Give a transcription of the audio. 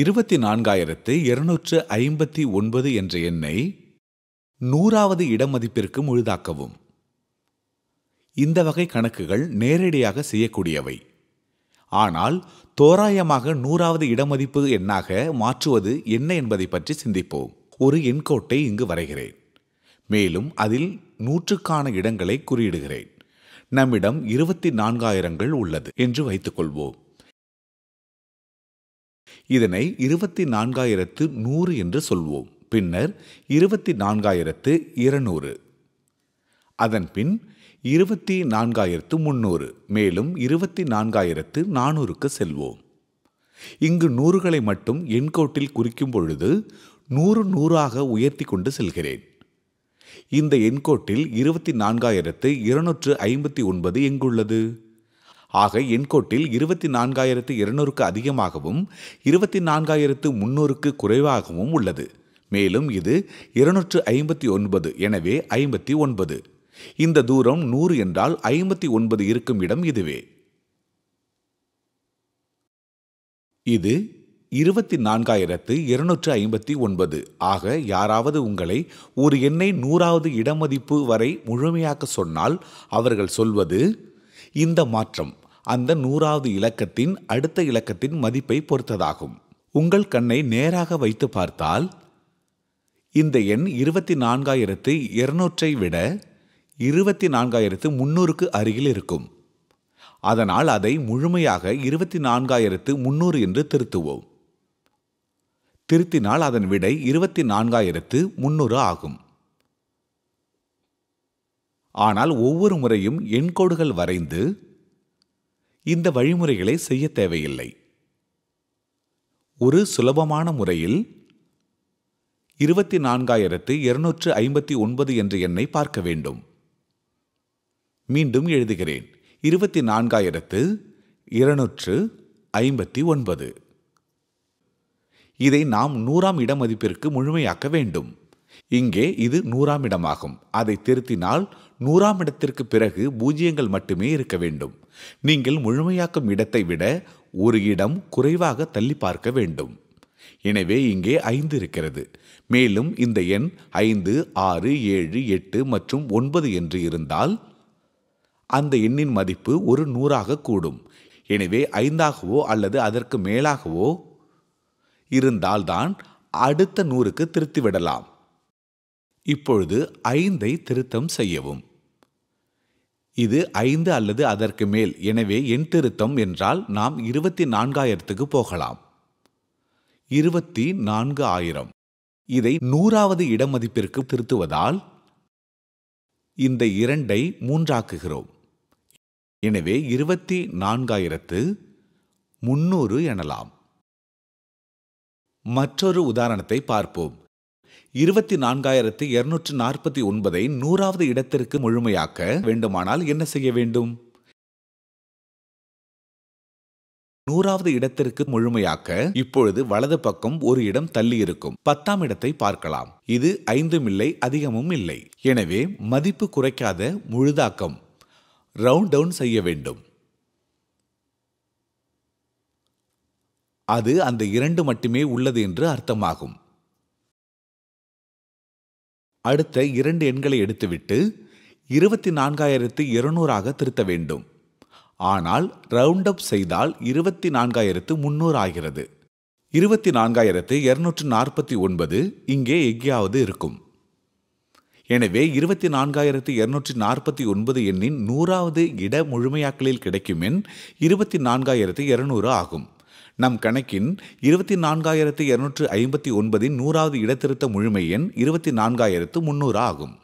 இருபத்தி நான்காயிரத்து இருநூற்று ஐம்பத்தி ஒன்பது என்ற எண்ணை நூறாவது இடமதிப்பிற்கு முழுதாக்கவும் இந்த வகை கணக்குகள் நேரடியாக செய்யக்கூடியவை ஆனால் தோராயமாக நூறாவது இடமதிப்பு எண்ணாக மாற்றுவது என்ன என்பதை பற்றி சிந்திப்போம் ஒரு எண்கோட்டை இங்கு வரைகிறேன் மேலும் அதில் நூற்றுக்கான இடங்களை குறியிடுகிறேன் நம்மிடம் இருபத்தி நான்காயிரங்கள் உள்ளது என்று வைத்துக்கொள்வோம் இதனை இருபத்தி நான்காயிரத்து நூறு என்று சொல்வோம் பின்னர் இருபத்தி நான்காயிரத்து இருநூறு அதன்பின் இருபத்தி நான்காயிரத்து முன்னூறு மேலும் இருபத்தி நான்காயிரத்து நானூறுக்கு செல்வோம் இங்கு நூறுகளை மட்டும் எண்கோட்டில் குறிக்கும் பொழுது நூறு நூறாக உயர்த்தி கொண்டு செல்கிறேன் இந்த எண்கோட்டில் இருபத்தி நான்காயிரத்து இருநூற்று ஐம்பத்தி ஒன்பது எங்குள்ளது ஆக எண்கோட்டில் இருபத்தி நான்காயிரத்து இருநூறுக்கு அதிகமாகவும் இருபத்தி நான்காயிரத்து முன்னூறுக்கு குறைவாகவும் உள்ளது மேலும் இது இருநூற்று ஐம்பத்தி ஒன்பது எனவே ஐம்பத்தி ஒன்பது இந்த தூரம் நூறு என்றால் ஐம்பத்தி ஒன்பது இருக்கும் இடம் இதுவே இது இருபத்தி நான்காயிரத்து இருநூற்று ஐம்பத்தி ஒன்பது ஆக யாராவது உங்களை ஒரு எண்ணை நூறாவது இடமதிப்பு வரை முழுமையாக்க சொன்னால் அவர்கள் சொல்வது இந்த மாற்றம் அந்த நூறாவது இலக்கத்தின் அடுத்த இலக்கத்தின் மதிப்பை பொறுத்ததாகும் உங்கள் கண்ணை நேராக வைத்து பார்த்தால் இந்த எண் இருபத்தி நான்காயிரத்து இருநூற்றை விட இருபத்தி நான்காயிரத்து முன்னூறுக்கு அருகில் இருக்கும் அதனால் அதை முழுமையாக இருபத்தி நான்காயிரத்து முன்னூறு என்று திருத்துவோம் திருத்தினால் அதன் விடை இருபத்தி நான்காயிரத்து முன்னூறு ஆகும் ஆனால் ஒவ்வொரு முறையும் எண்கோடுகள் வரைந்து இந்த வழிமுறைகளை செய்ய தேவையில்லை ஒரு சுலபமான முறையில் இருபத்தி நான்காயிரத்து இருநூற்று ஐம்பத்தி ஒன்பது என்ற எண்ணை பார்க்க வேண்டும் மீண்டும் எழுதுகிறேன் இருபத்தி நான்காயிரத்து இருநூற்று ஐம்பத்தி ஒன்பது இதை நாம் நூறாம் இடமதிப்பிற்கு முழுமையாக்க வேண்டும் இங்கே இது நூறாம் இடமாகும் அதை திருத்தினால் நூறாம் இடத்திற்கு பிறகு பூஜ்ஜியங்கள் மட்டுமே இருக்க வேண்டும் நீங்கள் முழுமையாக்கும் இடத்தை விட ஒரு இடம் குறைவாக தள்ளி பார்க்க வேண்டும் எனவே இங்கே ஐந்து இருக்கிறது மேலும் இந்த எண் ஐந்து ஆறு ஏழு எட்டு மற்றும் ஒன்பது என்று இருந்தால் அந்த எண்ணின் மதிப்பு ஒரு நூறாக கூடும் எனவே ஐந்தாகவோ அல்லது அதற்கு மேலாகவோ இருந்தால்தான் அடுத்த நூறுக்கு திருத்திவிடலாம் இப்பொழுது ஐந்தை திருத்தம் செய்யவும் இது ஐந்து அல்லது அதற்கு மேல் எனவே எண் திருத்தம் என்றால் நாம் இருபத்தி நான்காயிரத்துக்கு போகலாம் இருபத்தி நான்கு ஆயிரம் இதை நூறாவது இடமதிப்பிற்கு திருத்துவதால் இந்த இரண்டை மூன்றாக்குகிறோம் எனவே இருபத்தி நான்காயிரத்து முன்னூறு எனலாம் மற்றொரு உதாரணத்தை பார்ப்போம் இருபத்தி நான்காயிரத்தி இருநூற்று நாற்பத்தி ஒன்பதை நூறாவது இடத்திற்கு முழுமையாக்க வேண்டுமானால் என்ன செய்ய வேண்டும் நூறாவது இடத்திற்கு முழுமையாக்க இப்பொழுது வலது பக்கம் ஒரு இடம் தள்ளி இருக்கும் பத்தாம் இடத்தை பார்க்கலாம் இது ஐந்தும் இல்லை அதிகமும் இல்லை எனவே மதிப்பு குறைக்காத முழுதாக்கம் ரவுண்ட் டவுன் செய்ய வேண்டும் அது அந்த இரண்டு மட்டுமே உள்ளது என்று அர்த்தமாகும் அடுத்த இரண்டு எண்களை எடுத்துவிட்டு இருபத்தி நான்காயிரத்து இருநூறாக திருத்த வேண்டும் ஆனால் ரவுண்ட் அப் செய்தால் இருபத்தி நான்காயிரத்து முன்னூறு ஆகிறது இருபத்தி நான்காயிரத்து இருநூற்று நாற்பத்தி ஒன்பது இங்கே எங்கேயாவது இருக்கும் எனவே இருபத்தி நான்காயிரத்து இருநூற்றி நாற்பத்தி ஒன்பது எண்ணின் நூறாவது இட முழுமையாக்கலில் கிடைக்கும் எண் இருபத்தி நான்காயிரத்து இருநூறு ஆகும் நம் கணக்கின் இருபத்தி நான்காயிரத்து இருநூற்று ஐம்பத்தி ஒன்பதின் நூறாவது இடத்திருத்த முழுமை எண் இருபத்தி நான்காயிரத்து முன்னூறு ஆகும்